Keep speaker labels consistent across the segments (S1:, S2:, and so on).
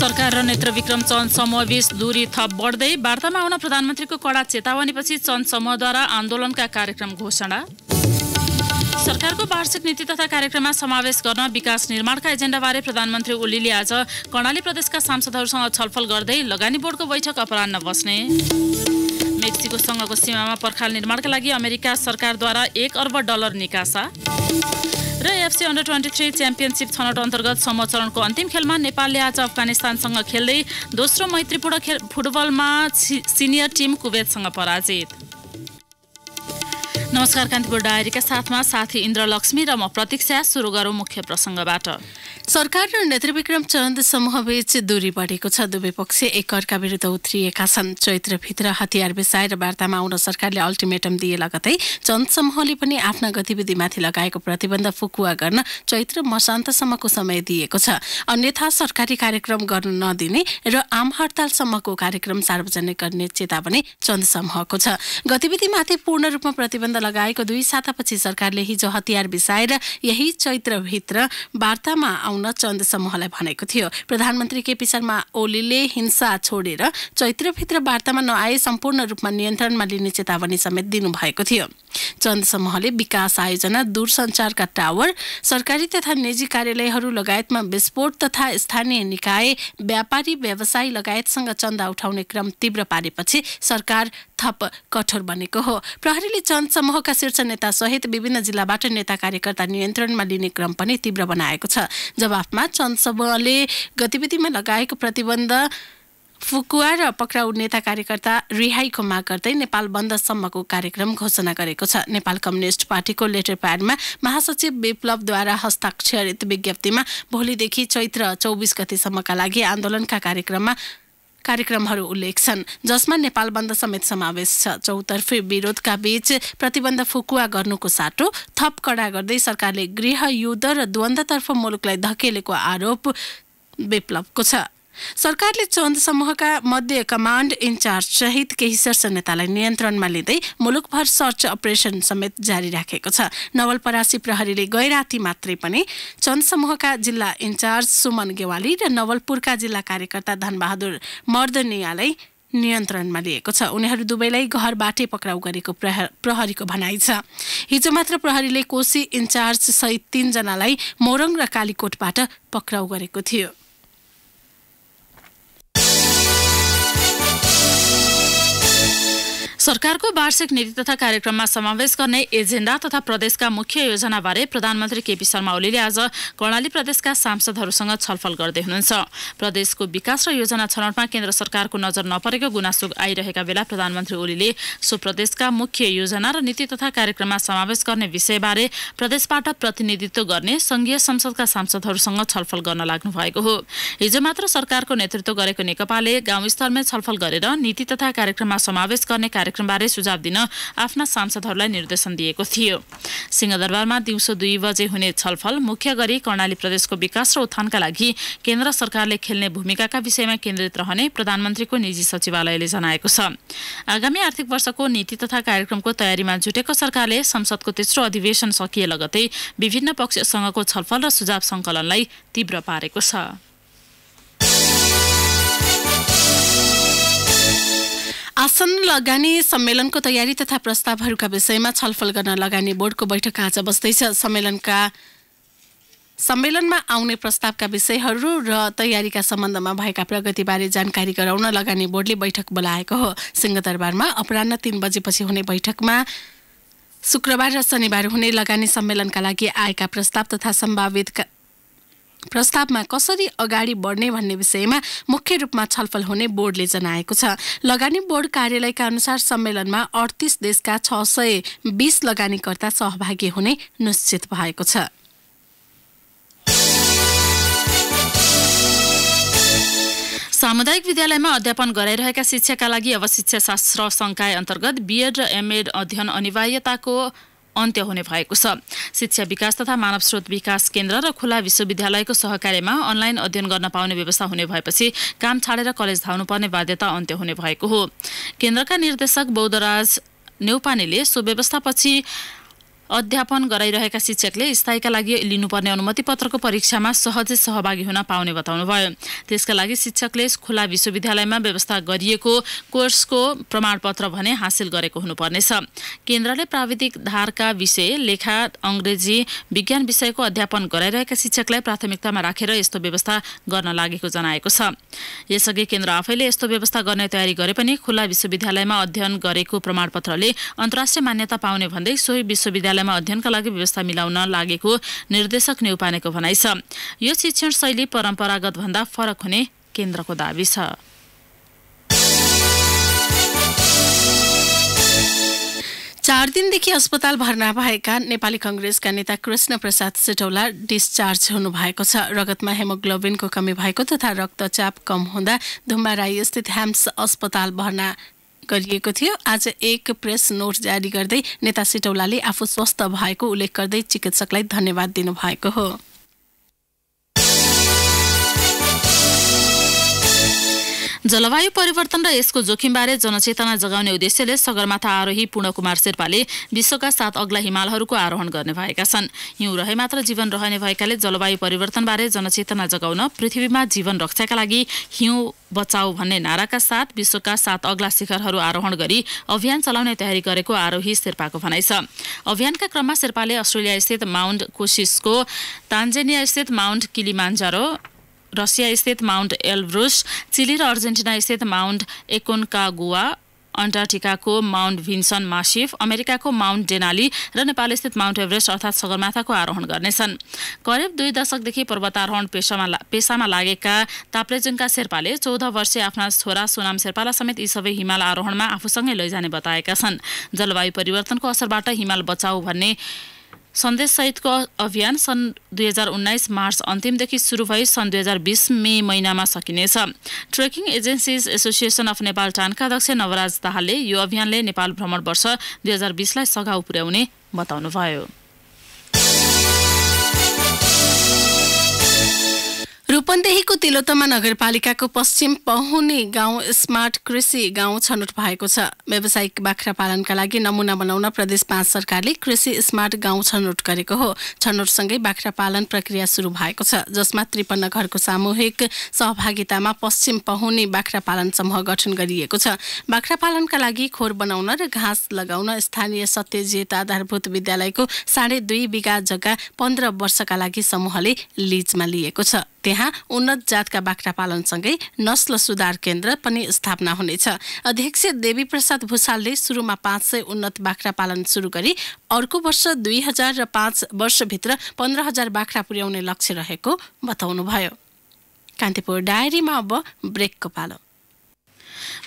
S1: सरकार र नेत्र विक्रम चन्द समूहबीच दूरी थप बढ्दै वार्तामा आउन प्रधानमन्त्रीको कडा चेतावनीपछि चन्द समूहद्वारा आन्दोलनका कार्यक्रम घोषणा सरकारको वार्षिक नीति तथा कार्यक्रममा समावेश गर्न विकास निर्माणका एजेन्डाबारे प्रधानमन्त्री ओलीले आज कर्णाली प्रदेशका सांसदहरूसँग छलफल गर्दै लगानी बोर्डको बैठक अपरान्न बस्ने मेक्सिकोसँगको सीमामा पर्खाल निर्माणका लागि अमेरिका सरकारद्वारा एक अर्ब डलर निकासा र FC under twenty three championship छनौट अन्तर्गत समचरणको अन्तिम खेलमा नेपालले आज अफगानिस्तानसँग खेल्दै दोस्रो मैत्रीपूर्ण खेल फुटबलमा सिनियर टिम कुवेतसँग पराजित नमस्कार कान्तिपुर डायरीका साथमा साथी इन्द्रलक्ष्मी र म प्रतीक्षा सुरु गरौँ मुख्य प्रसङ्गबाट
S2: सरकार र नेत्रविक्रम चन्द समूहबीच दूरी बढेको छ दुवै पक्ष एकअर्का विरुद्ध उत्रिएका छन् चैत्रभित्र हतियार बेसाएर वार्तामा आउन सरकारले अल्टिमेटम दिए लगतै चन्द समूहले पनि आफ्ना गतिविधिमाथि लगाएको प्रतिबन्ध फुकुवा गर्न चैत्र मसान्तसम्मको समय दिएको छ अन्यथा सरकारी कार्यक्रम गर्न नदिने र आम हडतालसम्मको कार्यक्रम सार्वजनिक गर्ने चेतावनी चन्द समूहको छ गतिविधिमाथि पूर्ण रूपमा प्रतिबन्ध लगाएको दुई सातापछि सरकारले हिजो हतियार बिसाएर यही चैत्रभित्र वार्तामा आउन चन्द समूहलाई भनेको थियो प्रधानमन्त्री केपी शर्मा ओलीले हिंसा छोडेर चैत्रभित्र वार्तामा नआए सम्पूर्ण रूपमा नियन्त्रणमा लिने चेतावनी समेत दिनुभएको थियो चन्द समूहले विकास आयोजना दूरसञ्चारका टावर सरकारी तथा निजी कार्यालयहरू लगायतमा विस्फोट तथा स्थानीय निकाय व्यापारी व्यवसायी लगायतसँग चन्दा उठाउने क्रम तीव्र पारेपछि सरकार थप कठोर बनेको हो प्रहरीले चन्द समूहका शीर्ष नेता सहित विभिन्न जिल्लाबाट नेता कार्यकर्ता नियन्त्रणमा लिने क्रम पनि तीव्र बनाएको छ जवाफमा चन्द समूहले गतिविधिमा लगाएको प्रतिबन्ध फुकुवा र पक्राउ नेता कार्यकर्ता रिहाईको माग गर्दै नेपाल बन्दसम्मको कार्यक्रम घोषणा गरेको छ नेपाल कम्युनिस्ट पार्टीको लेटर प्याडमा महासचिव विप्लवद्वारा हस्ताक्षरित विज्ञप्तिमा भोलिदेखि चैत्र चौबिस गतिसम्मका लागि आन्दोलनका कार्यक्रममा कार्यक्रमहरू उल्लेख छन् जसमा नेपाल बन्द समेत समावेश छ चौतर्फी विरोधका बीच प्रतिबन्ध फुकुवा गर्नुको साटो थप कडा गर्दै सरकारले गृह युद्ध र द्वन्द्वतर्फ मुलुकलाई धकेलेको आरोप विप्लवको छ सरकारले चन्द समूहका मध्य कमान्ड इन्चार्ज सहित केही शीर्ष नेतालाई नियन्त्रणमा लिँदै मुलुकभर सर्च अपरेसन समेत जारी राखेको छ नवलपरासी प्रहरीले गैराती मात्रै पनि चन्द समूहका जिल्ला इन्चार्ज सुमन गेवाली र नवलपुरका जिल्ला कार्यकर्ता धनबहादुर मर्दनियालाई नियन्त्रणमा लिएको छ उनीहरू दुवैलाई घरबाटै पक्राउ गरेको प्रहरीको भनाइ छ हिजो मात्र प्रहरीले कोशी इन्चार्ज सहित तीनजनालाई मोरङ र कालीकोटबाट पक्राउ गरेको थियो
S1: सरकारको वार्षिक नीति तथा कार्यक्रममा समावेश गर्ने एजेन्डा तथा प्रदेशका मुख्य योजनाबारे प्रधानमन्त्री केपी शर्मा ओलीले आज कर्णाली प्रदेशका सांसदहरूसँग छलफल गर्दै हुनुहुन्छ प्रदेशको विकास र योजना छनौटमा केन्द्र सरकारको नजर नपरेको गुनासो आइरहेका बेला प्रधानमन्त्री ओलीले सो प्रदेशका मुख्य योजना र नीति तथा कार्यक्रममा समावेश गर्ने विषयबारे प्रदेशबाट प्रतिनिधित्व गर्ने संघीय संसदका सांसदहरूसँग छलफल गर्न लाग्नु भएको हो हिजो मात्र सरकारको नेतृत्व गरेको नेकपाले गाउँ स्तरमै छलफल गरेर नीति तथा कार्यक्रममा समावेश गर्ने कार्यक्रमबारे सुझाव दिन आफ्ना सांसदहरूलाई निर्देशन दिएको थियो सिंहदरबारमा दिउँसो दुई बजे हुने छलफल मुख्य गरी कर्णाली प्रदेशको विकास र उत्थानका लागि केन्द्र सरकारले खेल्ने भूमिकाका विषयमा केन्द्रित रहने प्रधानमन्त्रीको निजी सचिवालयले जनाएको छ आगामी आर्थिक वर्षको नीति तथा कार्यक्रमको तयारीमा जुटेको सरकारले संसदको तेस्रो अधिवेशन सकिए लगतै विभिन्न पक्षसँगको छलफल र सुझाव सङ्कलनलाई तीव्र पारेको छ
S2: आसन लगानी सम्मेलनको तयारी तथा प्रस्तावहरूका विषयमा छलफल गर्न लगानी बोर्डको बैठक आज बस्दैछ सम्मेलनका सम्मेलनमा आउने प्रस्तावका विषयहरू र तयारीका सम्बन्धमा भएका प्रगतिबारे जानकारी गराउन लगानी बोर्डले बैठक बोलाएको हो सिंहदरबारमा अपरान्न तिन बजेपछि हुने बैठकमा शुक्रबार र शनिबार हुने लगानी सम्मेलनका लागि आएका प्रस्ताव तथा सम्भावित प्रस्तावमा कसरी अगाडि बढ्ने भन्ने विषयमा मुख्य रूपमा छलफल हुने बोर्डले जनाएको छ लगानी बोर्ड कार्यालयका अनुसार सम्मेलनमा अडतिस देशका छ सय बिस लगानीकर्ता सहभागी हुने निश्चित भएको छ
S1: सामुदायिक विद्यालयमा अध्यापन गराइरहेका शिक्षाका लागि अब शिक्षा शास्त्र संकाय अन्तर्गत बिएड र एमएड अध्ययन अनिवार्यताको अन्त्य हुने भएको छ शिक्षा विकास तथा मानव स्रोत विकास केन्द्र र खुला विश्वविद्यालयको सहकार्यमा अनलाइन अध्ययन गर्न पाउने व्यवस्था हुने भएपछि काम छाडेर कलेज धाउनुपर्ने बाध्यता अन्त्य हुने भएको हो केन्द्रका निर्देशक बौद्धराज नेउपानेले सो व्यवस्थापछि अध्यापन गराइरहेका शिक्षकले स्थायीका लागि लिनुपर्ने अनुमति पत्रको परीक्षामा सहजै सहभागी हुन पाउने बताउनुभयो त्यसका लागि शिक्षकले खुला विश्वविद्यालयमा व्यवस्था गरिएको कोर्सको प्रमाणपत्र भने हासिल गरेको हुनुपर्नेछ केन्द्रले प्राविधिक धारका विषय लेखा अङ्ग्रेजी विज्ञान विषयको अध्यापन गराइरहेका शिक्षकलाई प्राथमिकतामा राखेर यस्तो व्यवस्था गर्न लागेको जनाएको छ यसअघि केन्द्र आफैले यस्तो व्यवस्था गर्ने तयारी गरे पनि खुल्ला विश्वविद्यालयमा अध्ययन गरेको प्रमाणपत्रले अन्तर्राष्ट्रिय मान्यता पाउने भन्दै सोही विश्वविद्यालय विद्यालयमा अध्ययनका लागि व्यवस्था मिलाउन लागेको निर्देशक नेउपानेको भनाइ छ यो शिक्षण शैली परम्परागत भन्दा फरक हुने केन्द्रको दावी छ
S2: चार दिनदेखि अस्पताल भर्ना भएका नेपाली कंग्रेसका नेता कृष्ण प्रसाद सेटौला डिस्चार्ज हुनु भएको छ रगतमा हेमोग्लोबिनको कमी भएको तथा रक्तचाप कम हुँदा धुम्बा राई स्थित ह्याम्स अस्पताल भर्ना गरिएको थियो आज एक प्रेस नोट जारी गर्दै नेता सिटौलाले आफू स्वस्थ भएको उल्लेख गर्दै चिकित्सकलाई धन्यवाद दिनुभएको हो जलवायु परिवर्तन र यसको जोखिमबारे जनचेतना
S1: जगाउने उद्देश्यले सगरमाथा आरोही पूर्ण कुमार शेर्पाले विश्वका सात अग्ला हिमालहरूको आरोहण गर्ने भएका छन् हिउँ रहे मात्र जीवन रहने भएकाले जलवायु परिवर्तनबारे जनचेतना जगाउन पृथ्वीमा जीवन रक्षाका लागि हिउँ बचाऊ भन्ने नाराका साथ विश्वका सात अग्ला शिखरहरू आरोहण गरी अभियान चलाउने तयारी गरेको आरोही शेर्पाको भनाइ छ अभियानका क्रममा शेर्पाले अस्ट्रेलिया स्थित माउन्ट कोसिसको तान्जेनिया स्थित माउन्ट किलिमान्जारो रसिया स्थित माउन्ट एल्ब्रुस चिली र अर्जेन्टिना स्थित माउन्ट एकोन्कागुवा अन्टार्टिकाको माउन्ट भिन्सन मासिफ अमेरिकाको माउन्ट डेनाली र नेपालस्थित माउन्ट एभरेस्ट अर्थात् सगरमाथाको आरोहण गर्नेछन् करिब दुई दशकदेखि पर्वतारोहण पेसामा ला, पेसामा लागेका ताप्लेजुङका शेर्पाले चौध वर्षे आफ्ना छोरा सोनाम शेर्पालाई समेत यी सबै हिमाल आरोहणमा आफूसँगै लैजाने बताएका छन् जलवायु परिवर्तनको असरबाट हिमाल बचाऊ भन्ने सन्देश सहितको अभियान सन् दुई हजार उन्नाइस मार्च अन्तिमदेखि सुरु भई सन् दुई हजार बिस मे महिनामा सकिनेछ trekking agencies association of Nepal टानका अध्यक्ष नवराज दाहालले यो अभियानले नेपाल भ्रमण वर्ष दुई हजार बिसलाई सघाउ पुर्याउने बताउनुभयो
S2: रूपन्देहीको तिलोतमा नगरपालिकाको पश्चिम पहुने गाउँ स्मार्ट कृषि गाउँ छनौट भएको छ व्यावसायिक बाख्रा पालनका लागि नमुना बनाउन प्रदेश पाँच सरकारले कृषि स्मार्ट गाउँ छनौट गरेको हो छनौटसँगै बाख्रा पालन प्रक्रिया सुरु भएको छ जसमा त्रिपन्न घरको सामूहिक सहभागितामा पश्चिम पहुने बाख्रा पालन समूह गठन गरिएको छ बाख्रा पालनका लागि खोर बनाउन र घाँस लगाउन स्थानीय सत्यजेत आधारभूत विद्यालयको साढे दुई बिघा जग्गा पन्ध्र वर्षका लागि समूहले लिजमा लिएको छ त्यहाँ उन्नत जातका बाख्रा पालनसँगै नस्ल सुधार केन्द्र पनि स्थापना हुनेछ अध्यक्ष देवी प्रसाद भूषालले सुरुमा पाँच सय उन्नत बाख्रा पालन सुरु गरी अर्को वर्ष दुई हजार र पाँच वर्षभित्र पन्ध्र हजार बाख्रा पुर्याउने लक्ष्य रहेको बताउनुभयो कान्तिपुर डायरीमा अब ब्रेकको पालो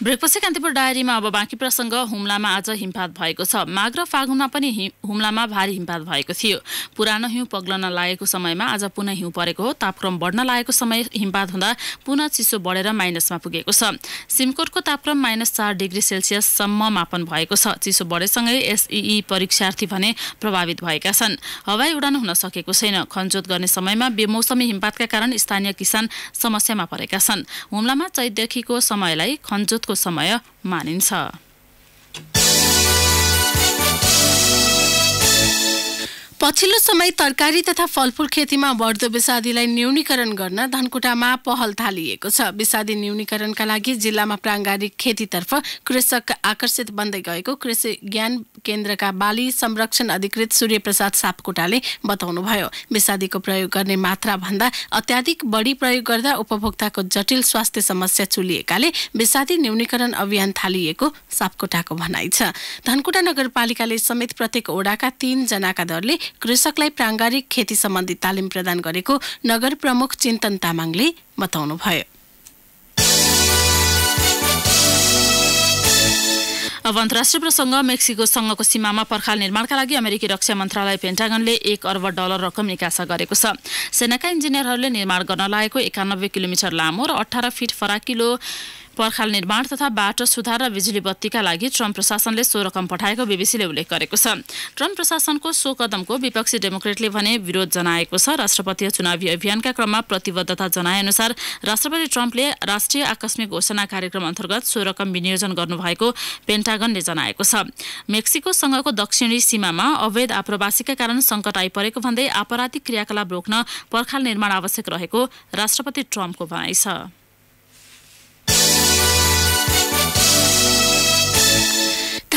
S2: ब्रेकपछि कान्तिपुर डायरीमा अब बाँकी
S1: प्रसङ्ग हुम्लामा आज हिमपात भएको छ माघ र फागुनमा पनि हुम्लामा भारी हिमपात भएको थियो पुरानो हिउँ पग्लन लागेको समयमा आज पुनः हिउँ परेको हो तापक्रम बढ्न लागेको समय हिमपात हुँदा पुनः चिसो बढेर माइनसमा पुगेको छ सिमकोटको तापक्रम माइनस चार डिग्री सेल्सियससम्म मापन भएको छ चिसो बढेसँगै एसई परीक्षार्थी भने प्रभावित भएका छन् हवाई उडान हुन सकेको छैन खनजोत गर्ने समयमा बेमौसमी हिमपातका कारण स्थानीय किसान समस्यामा परेका छन् हुम्लामा चैतदेखिको समयलाई खनजोत हजतको समय मानिन्छ
S2: पछिल्लो समय तरकारी तथा फलफुल खेतीमा बढ्दो विषादीलाई न्यूनीकरण गर्न धनकुटामा पहल थालिएको छ विषादी न्यूनीकरणका लागि जिल्लामा प्राङ्गारिक खेतीतर्फ कृषक आकर्षित बन्दै गएको कृषि ज्ञान केन्द्रका बाली संरक्षण अधिकृत सूर्यप्रसाद सापकोटाले बताउनुभयो विषादीको प्रयोग गर्ने मात्रा भन्दा अत्याधिक बढी प्रयोग गर्दा उपभोक्ताको जटिल स्वास्थ्य समस्या चुलिएकाले विषादी न्यूनीकरण अभियान थालिएको सापकोटाको भनाइ छ धनकुटा नगरपालिकाले समेत प्रत्येक ओडाका तीनजनाका दरले कृषकलाई प्राङ्गारिक खेती सम्बन्धी तालिम प्रदान गरेको नगर प्रमुख चिन्तन तामाङले बताउनुभयो
S1: अब अन्तर्राष्ट्रिय प्रसङ्ग मेक्सिको सङ्घको सीमामा पर्खाल निर्माणका लागि अमेरिकी रक्षा मन्त्रालय पेन्टागनले एक अर्ब डलर रकम निकासा गरेको छ सेनाका इन्जिनियरहरूले निर्माण गर्न लागेको एकानब्बे किलोमिटर लामो र अठार फिट फराकिलो पर्खाल निर्माण तथा बाटो सुधार र बिजुली बत्तीका लागि ट्रम्प प्रशासनले सो रकम पठाएको बिबिसीले उल्लेख गरेको छ ट्रम्प प्रशासनको सो कदमको विपक्षी डेमोक्रेटले भने विरोध जनाएको छ राष्ट्रपति चुनावी अभियानका क्रममा प्रतिबद्धता जनाएअनुसार राष्ट्रपति ट्रम्पले राष्ट्रिय आकस्मिक घोषणा कार्यक्रम अन्तर्गत सो रकम विनियोजन गर्नुभएको पेन्टागनले जनाएको छ मेक्सिकोसँगको दक्षिणी सीमामा अवैध आप्रवासीका कारण सङ्कट आइपरेको भन्दै आपराधिक क्रियाकलाप रोक्न पर्खाल निर्माण आवश्यक रहेको राष्ट्रपति ट्रम्पको
S2: भनाइ छ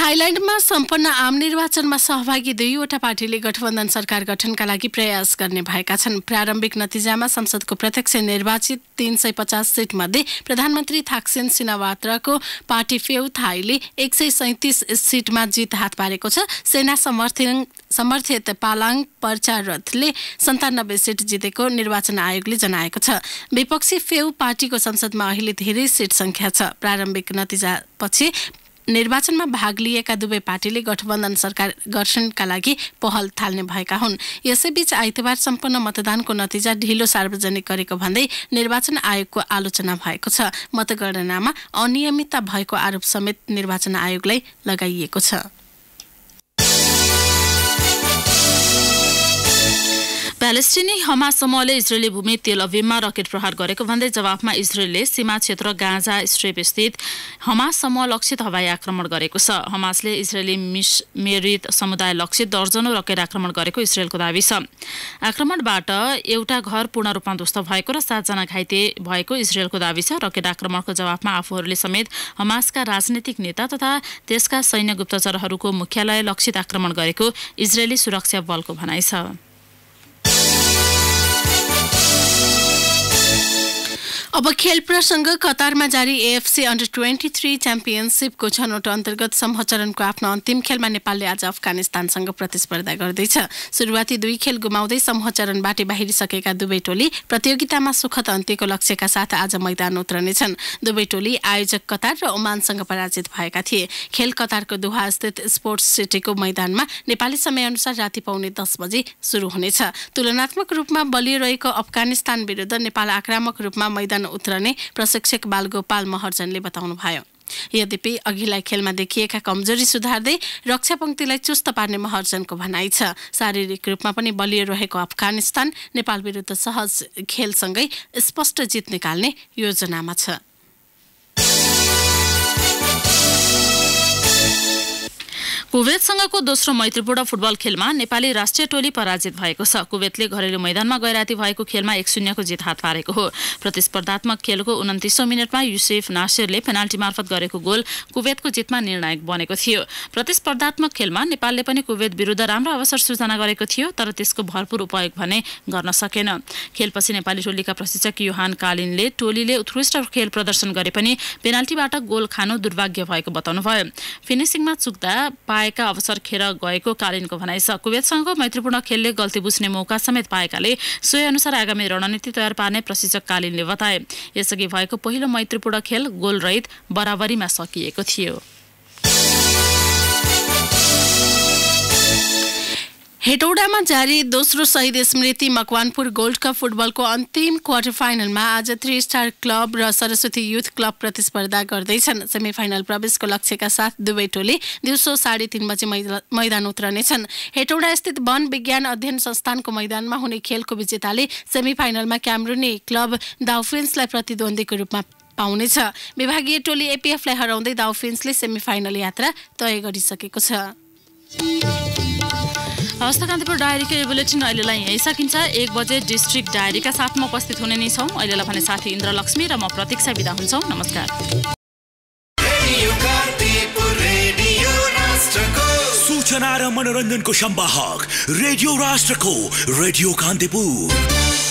S2: थाइल्याण्डमा सम्पन्न आम निर्वाचनमा सहभागी दुईवटा पार्टीले गठबन्धन सरकार गठनका लागि प्रयास गर्ने भएका छन् प्रारम्भिक नतिजामा संसदको प्रत्यक्ष निर्वाचित तीन सय पचास सिटमध्ये प्रधानमन्त्री थाक्सेन सिनावात्राको पार्टी फेउ थाईले एक सय सैतिस सिटमा जित हात पारेको छ सेना समर्थन समर्थित पालाङ पर्चारथले सन्तानब्बे सिट जितेको निर्वाचन आयोगले जनाएको छ विपक्षी फेउ पार्टीको संसदमा अहिले धेरै सिट सङ्ख्या छ प्रारम्भिक नतिजापछि निर्वाचनमा भाग लिएका दुवै पार्टीले गठबन्धन सरकार गठनका लागि पहल थाल्ने भएका हुन् यसैबीच आइतबार सम्पन्न मतदानको नतिजा ढिलो सार्वजनिक गरेको भन्दै निर्वाचन आयोगको आलोचना भएको छ मतगणनामा अनियमितता भएको आरोप समेत निर्वाचन आयोगलाई लगाइएको छ
S1: प्यालेस्टिनी हमा समूहले इजरायली भूमि तेल अभिममा रकेट प्रहार गरेको भन्दै जवाफमा इजरायलले सीमा क्षेत्र गाँजा स्ट्रेप स्थित हमा समूह लक्षित हवाई आक्रमण गरेको छ हमासले इजरायली मिस मेरित समुदाय लक्षित दर्जनौँ रकेट आक्रमण गरेको इजरायलको दावी छ आक्रमणबाट एउटा घर पूर्ण रूपमा ध्वस्त भएको र सातजना घाइते भएको इजरायलको दावी छ रकेट आक्रमणको जवाफमा आफूहरूले समेत हमासका राजनैतिक नेता तथा देशका सैन्य गुप्तचरहरूको मुख्यालय लक्षित आक्रमण गरेको इजरायली सुरक्षा बलको भनाइ छ
S2: अब खेल प्रसङ्ग कतारमा जारी एएफसी अन्डर ट्वेन्टी थ्री च्याम्पियनसिपको छनौट अन्तर्गत समूह चरणको आफ्नो अन्तिम खेलमा नेपालले आज अफगानिस्तानसँग प्रतिस्पर्धा गर्दैछ सुरुवाती दुई खेल गुमाउँदै समूह समूहचरणबाटै बाहिरिसकेका दुवै टोली प्रतियोगितामा सुखद अन्त्यको लक्ष्यका साथ आज मैदान उत्रनेछन् दुवै टोली आयोजक कतार र ओमानसँग पराजित भएका थिए खेल कतारको दुहास्थित स्पोर्ट्स सिटीको मैदानमा नेपाली समयअनुसार राति पाउने दस बजे सुरु हुनेछ तुलनात्मक रूपमा बलियो रहेको अफगानिस्तान विरुद्ध नेपाल आक्रामक रूपमा मैदान उत्रने प्रशिक्षक बालगोपाल महर्जनले बताउनुभयो यद्यपि अघिल्ला खेलमा देखिएका कमजोरी सुधार्दै दे, रक्षा पङ्क्तिलाई चुस्त पार्ने महर्जनको भनाइ छ शारीरिक रूपमा पनि बलियो रहेको अफगानिस्तान नेपाल विरुद्ध सहज खेलसँगै स्पष्ट जित निकाल्ने योजनामा छ
S1: कुवेतसँगको दोस्रो मैत्रीपूर्ण फुटबल खेलमा नेपाली राष्ट्रिय टोली पराजित भएको छ कुवेतले घरेलु मैदानमा गैराती भएको खेलमा एक शून्यको जित हात पारेको हो प्रतिस्पर्धात्मक खेलको उन्तिसौँ मिनटमा युसेफ नासिरले पेनाल्टी मार्फत गरेको गोल कुवेतको जितमा निर्णायक बनेको थियो प्रतिस्पर्धात्मक खेलमा नेपालले पनि कुवेत विरुद्ध राम्रो अवसर सृजना गरेको थियो तर त्यसको भरपूर उपयोग भने गर्न सकेन खेलपछि नेपाली टोलीका प्रशिक्षक युहान कालिनले टोलीले उत्कृष्ट खेल प्रदर्शन गरे पनि पेनाल्टीबाट गोल खानु दुर्भाग्य भएको बताउनुभयो फिनिसिङमा चुक्दा पाए पाएका अवसर खेर गएको कालिनको भनाइ छ कुवेतसँगको मैत्रीपूर्ण खेलले गल्ती बुझ्ने मौका समेत पाएकाले सोही अनुसार आगामी रणनीति तयार पार्ने प्रशिक्षक कालिनले बताए यसअघि भएको पहिलो मैत्रीपूर्ण खेल गोलरहित बराबरीमा सकिएको थियो
S2: हेटौडामा जारी दोस्रो शहीद स्मृति मकवानपुर गोल्ड कप फुटबलको अन्तिम क्वार्टर फाइनलमा आज थ्री स्टार क्लब र सरस्वती युथ क्लब प्रतिस्पर्धा गर्दैछन् सेमी फाइनल प्रवेशको लक्ष्यका साथ दुवै टोली दिउँसो साढे तिन बजे मैदान उत्रनेछन् हेटौडा स्थित वन विज्ञान अध्ययन संस्थानको मैदानमा हुने खेलको विजेताले सेमी फाइनलमा क्यामरुनी क्लब दाउफिन्सलाई प्रतिद्वन्दीको रूपमा पाउनेछ विभागीय टोली एपिएफलाई हराउँदै दाउफिन्सले सेमी यात्रा तय गरिसकेको छ हस्त कान्तिपुर डायरीको
S1: बुलेटिन अहिलेलाई यहीँ सकिन्छ एक बजे डिस्ट्रिक्ट डायरीका साथमा उपस्थित हुने नै छौँ अहिलेलाई भने साथी इन्द्रलक्ष्मी र म प्रतीक्षा विदा हुन्छौँ नमस्कार सूचना र मनोरञ्जनको सम्वाहक रेडियो राष्ट्रको रेडियो कान्तिपुर